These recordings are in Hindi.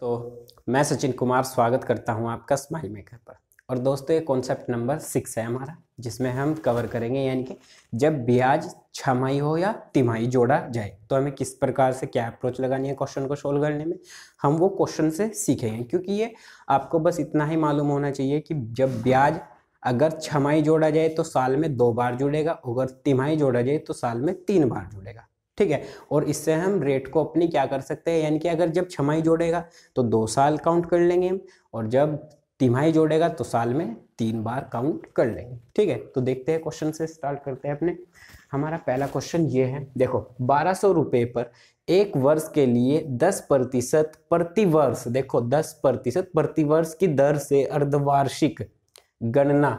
तो मैं सचिन कुमार स्वागत करता हूं आपका स्माइल मेकर पर और दोस्तों ये कॉन्सेप्ट नंबर सिक्स है हमारा जिसमें हम कवर करेंगे यानी कि जब ब्याज छमाही हो या तिमाही जोड़ा जाए तो हमें किस प्रकार से क्या अप्रोच लगानी है क्वेश्चन को सोल्व करने में हम वो क्वेश्चन से सीखेंगे क्योंकि ये आपको बस इतना ही मालूम होना चाहिए कि जब ब्याज अगर छमाही जोड़ा जाए तो साल में दो बार जुड़ेगा अगर तिमाही जोड़ा जाए तो साल में तीन बार जुड़ेगा ठीक है और इससे हम रेट को अपनी क्या कर सकते हैं यानी कि अगर जब छमाही जोड़ेगा तो दो साल काउंट कर लेंगे हम और जब तिमाही जोड़ेगा तो साल में तीन बार काउंट कर लेंगे ठीक है तो देखते हैं क्वेश्चन से स्टार्ट करते हैं अपने हमारा पहला क्वेश्चन ये है देखो बारह सौ रुपये पर एक वर्ष के लिए दस प्रतिशत प्रतिवर्ष देखो दस प्रतिशत प्रतिवर्ष की दर से अर्धवार्षिक गणना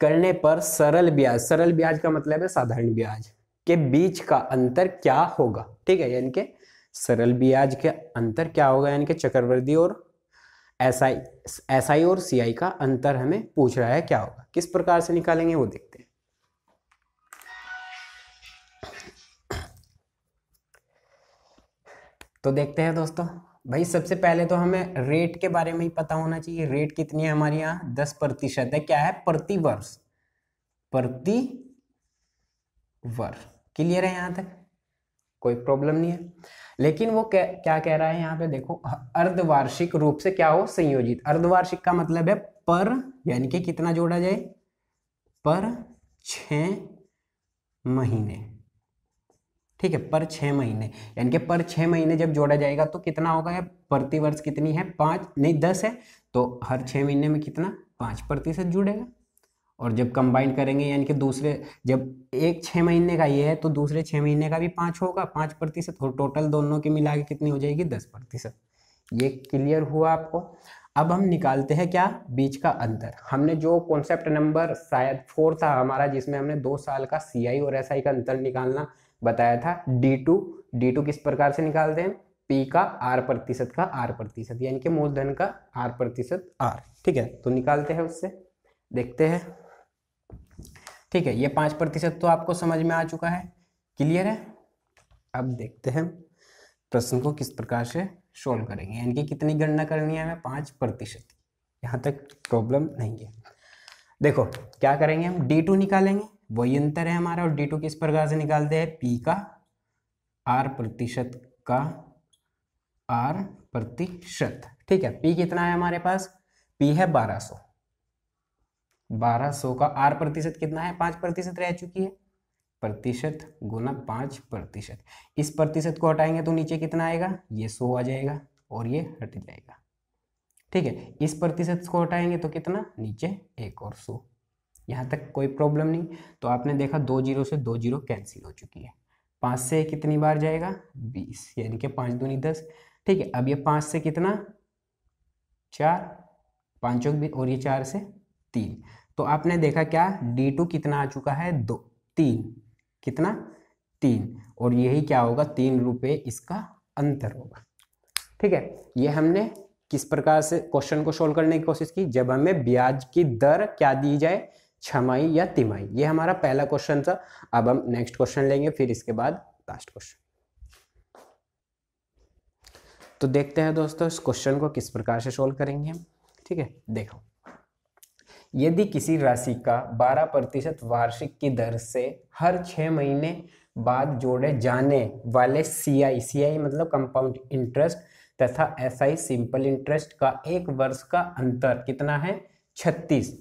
करने पर सरल ब्याज सरल ब्याज का मतलब है साधारण ब्याज के बीच का अंतर क्या होगा ठीक है यानी कि सरल ब्याज के अंतर क्या होगा यानी कि चक्रवर्ती और एस आई एस आई और सीआई का अंतर हमें पूछ रहा है क्या होगा किस प्रकार से निकालेंगे वो देखते हैं तो देखते हैं दोस्तों भाई सबसे पहले तो हमें रेट के बारे में ही पता होना चाहिए रेट कितनी है हमारे यहाँ दस प्रतिशत है क्या है प्रति वर्ष प्रति वर्ष क्लियर है यहाँ तक कोई प्रॉब्लम नहीं है लेकिन वो क्या, क्या कह रहा है यहाँ पे देखो अर्धवार्षिक रूप से क्या हो संयोजित अर्धवार्षिक का मतलब है पर यानी कि कितना जोड़ा जाए पर छ महीने ठीक है पर छः महीने यानी कि पर छः महीने जब जोड़ा जाएगा तो कितना होगा है प्रतिवर्ष कितनी है पांच नहीं दस है तो हर छह महीने में कितना पांच प्रतिशत जुड़ेगा और जब कंबाइन करेंगे यानी कि दूसरे जब एक छः महीने का ये है तो दूसरे छः महीने का भी पाँच होगा पाँच प्रतिशत और टोटल दोनों के मिला के कितनी हो जाएगी दस प्रतिशत ये क्लियर हुआ आपको अब हम निकालते हैं क्या बीच का अंतर हमने जो कॉन्सेप्ट नंबर शायद फोर था हमारा जिसमें हमने दो साल का सी आई और एस आई का अंतर निकालना बताया था डी टू डी टू किस प्रकार से निकालते हैं पी का आर प्रतिशत का आर प्रतिशत यानी कि मूलधन का आर प्रतिशत आर ठीक है तो निकालते हैं उससे देखते हैं ठीक है ये पाँच प्रतिशत तो आपको समझ में आ चुका है क्लियर है अब देखते हैं प्रश्न को किस प्रकार से सोल्व करेंगे यानी कि कितनी गणना करनी है हमें पाँच प्रतिशत यहाँ तक प्रॉब्लम नहीं है देखो क्या करेंगे हम डी टू निकालेंगे वही अंतर है हमारा और डी टू किस प्रकार से निकालते हैं पी का आर प्रतिशत का आर प्रतिशत ठीक है पी कितना है हमारे पास पी है बारह सौ 1200 का आर प्रतिशत कितना है पांच प्रतिशत रह चुकी है प्रतिशत गुना पांच प्रतिशत इस प्रतिशत को हटाएंगे तो नीचे कितना आएगा ये सो आ जाएगा और ये हट जाएगा ठीक है इस प्रतिशत को हटाएंगे तो कितना नीचे एक और सो यहाँ तक कोई प्रॉब्लम नहीं तो आपने देखा दो जीरो से दो जीरो कैंसिल हो चुकी है पाँच से कितनी बार जाएगा बीस यानी कि पाँच दूनी दस ठीक है अब ये पाँच से कितना चार पाँचों और ये चार से तीन तो आपने देखा क्या डी टू कितना आ चुका है दो तीन कितना तीन और यही क्या होगा तीन रुपये इसका अंतर होगा ठीक है ये हमने किस प्रकार से क्वेश्चन को सोल्व करने की कोशिश की जब हमें ब्याज की दर क्या दी जाए छमाई या तिमाही ये हमारा पहला क्वेश्चन था अब हम नेक्स्ट क्वेश्चन लेंगे फिर इसके बाद लास्ट क्वेश्चन तो देखते हैं दोस्तों इस क्वेश्चन को किस प्रकार से सोल्व करेंगे हम ठीक है देखो यदि किसी राशि का 12 प्रतिशत वार्षिक की दर से हर छः महीने बाद जोड़े जाने वाले सी आई सी आई मतलब कंपाउंड इंटरेस्ट तथा एस आई सिंपल इंटरेस्ट का एक वर्ष का अंतर कितना है छत्तीस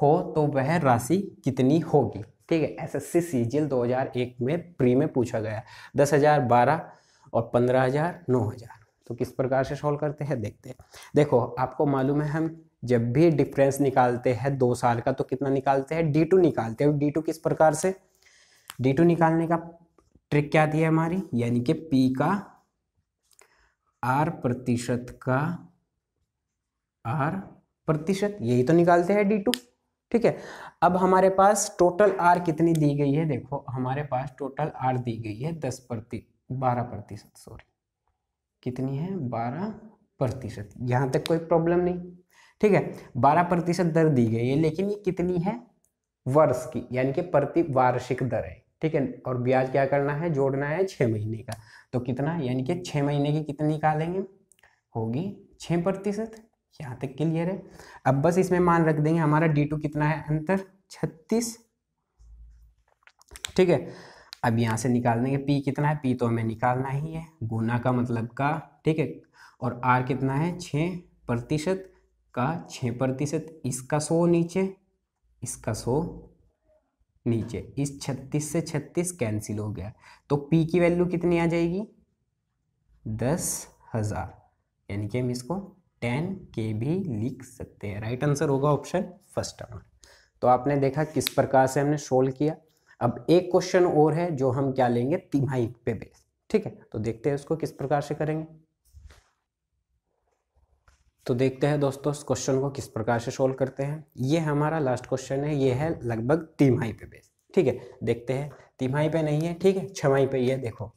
हो तो वह राशि कितनी होगी ठीक है एस एस सी सी जी दो हज़ार एक में प्री में पूछा गया दस हज़ार बारह और पंद्रह हज़ार नौ हज़ार तो किस प्रकार से सॉल्व करते हैं देखते हैं देखो आपको मालूम है हम जब भी डिफरेंस निकालते हैं दो साल का तो कितना निकालते हैं डी टू निकालते हैं डी टू किस प्रकार से डी टू निकालने का ट्रिक क्या दी है हमारी यानी कि पी का आर प्रतिशत का आर प्रतिशत यही तो निकालते हैं डी टू ठीक है अब हमारे पास टोटल आर कितनी दी गई है देखो हमारे पास टोटल आर दी गई है दस प्रति बारह प्रतिशत सॉरी कितनी है बारह प्रतिशत यहां तक कोई प्रॉब्लम नहीं ठीक है बारह प्रतिशत दर दी गई है लेकिन ये कितनी है वर्ष की यानी कि प्रति वार्षिक दर है ठीक है और ब्याज क्या करना है जोड़ना है छह महीने का तो कितना यानी कि छह महीने की कितनी निकालेंगे होगी छह प्रतिशत यहाँ तक क्लियर है अब बस इसमें मान रख देंगे हमारा डी टू कितना है अंतर छत्तीस ठीक है अब यहाँ से निकाल देंगे पी कितना है पी तो हमें निकालना ही है गुना का मतलब का ठीक है और आर कितना है छः प्रतिशत का छः प्रतिशत इसका सौ नीचे इसका सौ नीचे इस छत्तीस से छत्तीस कैंसिल हो गया तो पी की वैल्यू कितनी आ जाएगी दस हज़ार यानी कि हम इसको टेन के भी लिख सकते हैं राइट आंसर होगा ऑप्शन फर्स्ट वन तो आपने देखा किस प्रकार से हमने सोल्व किया अब एक क्वेश्चन और है जो हम क्या लेंगे तिमाही पे बेस ठीक है तो देखते हैं उसको किस प्रकार से करेंगे तो देखते हैं दोस्तों इस क्वेश्चन को किस प्रकार से सोल्व करते हैं ये हमारा लास्ट क्वेश्चन है ये है लगभग तिमाही पे बेस ठीक है देखते हैं तिमाही पे नहीं है ठीक है छमाही पे ये देखो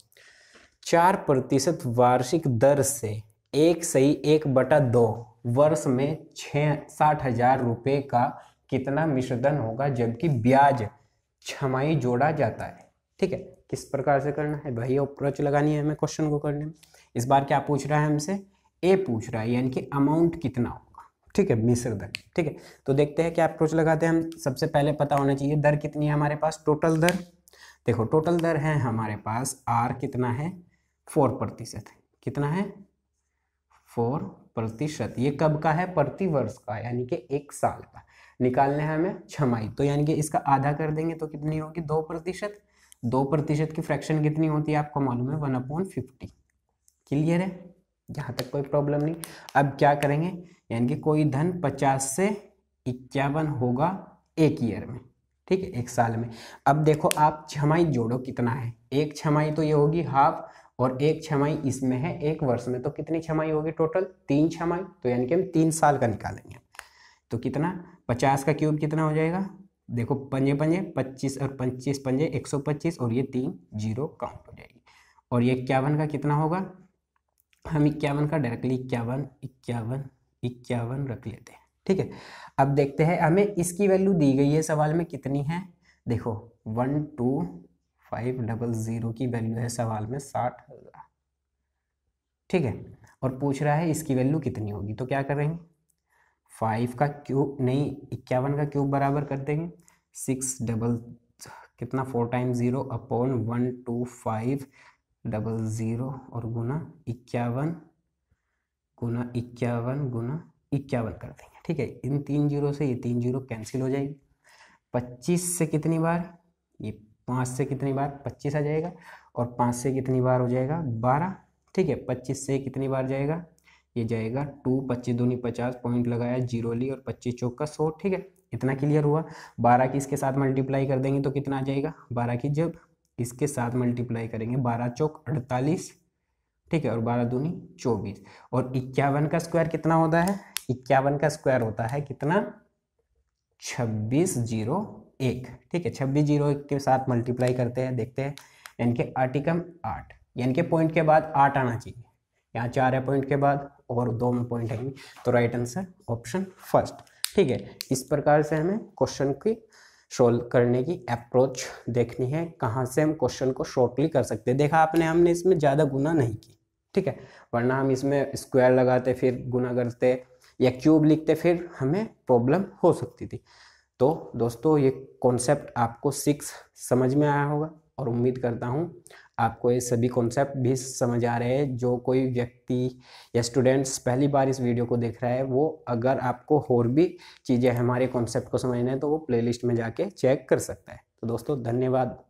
चार प्रतिशत वार्षिक दर से एक सही एक बटा दो वर्ष में छः साठ हजार रुपये का कितना मिश्रधन होगा जबकि ब्याज छमाही जोड़ा जाता है ठीक है किस प्रकार से करना है भाई अप्रोच लगानी है हमें क्वेश्चन को करने में इस बार क्या पूछ रहा है हमसे ए पूछ रहा है यानी कि अमाउंट कितना होगा ठीक है मिस्र दर ठीक है तो देखते हैं क्या अप्रोच लगाते हैं हम सबसे पहले पता होना चाहिए दर कितनी है हमारे पास टोटल दर देखो टोटल दर है हमारे पास आर कितना है फोर प्रतिशत कितना है फोर प्रतिशत ये कब का है प्रतिवर्ष का यानी कि एक साल का निकालने हैं हमें छमाई तो यानी कि इसका आधा कर देंगे तो कितनी होगी दो प्रतिशत दो प्रतिशत की फ्रैक्शन कितनी होती है आपको मालूम है वन अपॉन फिफ्टी क्लियर है यहाँ तक कोई प्रॉब्लम नहीं अब क्या करेंगे यानी कि कोई धन पचास से इक्यावन होगा एक ईयर में ठीक है एक साल में अब देखो आप छमाई जोड़ो कितना है एक छमाई तो ये होगी हाफ और एक छमाई इसमें है एक वर्ष में तो कितनी छमाई होगी टोटल तीन छमाई तो यानी कि हम तीन साल का निकालेंगे तो कितना पचास का क्यूब कितना हो जाएगा देखो पंजे पंजे पच्चीस और पच्चीस पंजे एक सौ पच्चीस और ये तीन जीरो काउंट हो जाएगी और ये इक्यावन का कितना होगा हम इक्यावन का डायरेक्टली इक्यावन इक्यावन इक्यावन रख लेते हैं ठीक है अब देखते हैं हमें इसकी वैल्यू दी गई है सवाल में कितनी है देखो one two five double zero की वैल्यू है सवाल में साठ हज़ार ठीक है और पूछ रहा है इसकी वैल्यू कितनी होगी तो क्या करेंगे फाइव का क्यूब नहीं इक्यावन का क्यूब बराबर कर देंगे सिक्स डबल कितना four time zero upon one two five double zero और गुना इक्यावन गुना इक्यावन गुना इक्यावन कर देंगे ठीक है इन तीन जीरो से ये तीन जीरो कैंसिल हो जाएगी पच्चीस से कितनी बार ये पाँच से कितनी बार पच्चीस आ जाएगा और पाँच से कितनी बार हो जाएगा बारह ठीक है पच्चीस से कितनी बार जाएगा ये जाएगा टू पच्चीस दूनी पचास पॉइंट लगाया जीरो ली और पच्चीस चौका सौ ठीक है इतना क्लियर हुआ बारह की इसके साथ मल्टीप्लाई कर देंगे तो कितना आ जाएगा बारह की जब इसके साथ मल्टीप्लाई करेंगे बारह चौक अड़तालीस ठीक है और बारह दूनी चौबीस और इक्यावन का स्क्वायर कितना होता है इक्यावन का स्क्वायर होता है कितना छब्बीस जीरो एक ठीक है छब्बीस जीरो एक के साथ मल्टीप्लाई करते हैं देखते हैं यानी कि आर्टिकम आठ यानी कि पॉइंट के बाद आठ आना चाहिए यहाँ चार है पॉइंट के बाद और दो में पॉइंट आएंगे तो राइट आंसर ऑप्शन फर्स्ट ठीक है इस प्रकार से हमें क्वेश्चन की सोल्व करने की अप्रोच देखनी है कहाँ से हम क्वेश्चन को शॉर्टली कर सकते हैं देखा आपने हमने इसमें ज़्यादा गुना नहीं की ठीक है वरना हम इसमें स्क्वायर लगाते फिर गुना करते या क्यूब लिखते फिर हमें प्रॉब्लम हो सकती थी तो दोस्तों ये कॉन्सेप्ट आपको सिक्स समझ में आया होगा और उम्मीद करता हूँ आपको ये सभी कॉन्सेप्ट भी समझ आ रहे हैं जो कोई व्यक्ति या स्टूडेंट्स पहली बार इस वीडियो को देख रहा है वो अगर आपको और भी चीज़ें हमारे कॉन्सेप्ट को समझना है तो वो प्लेलिस्ट में जाके चेक कर सकता है तो दोस्तों धन्यवाद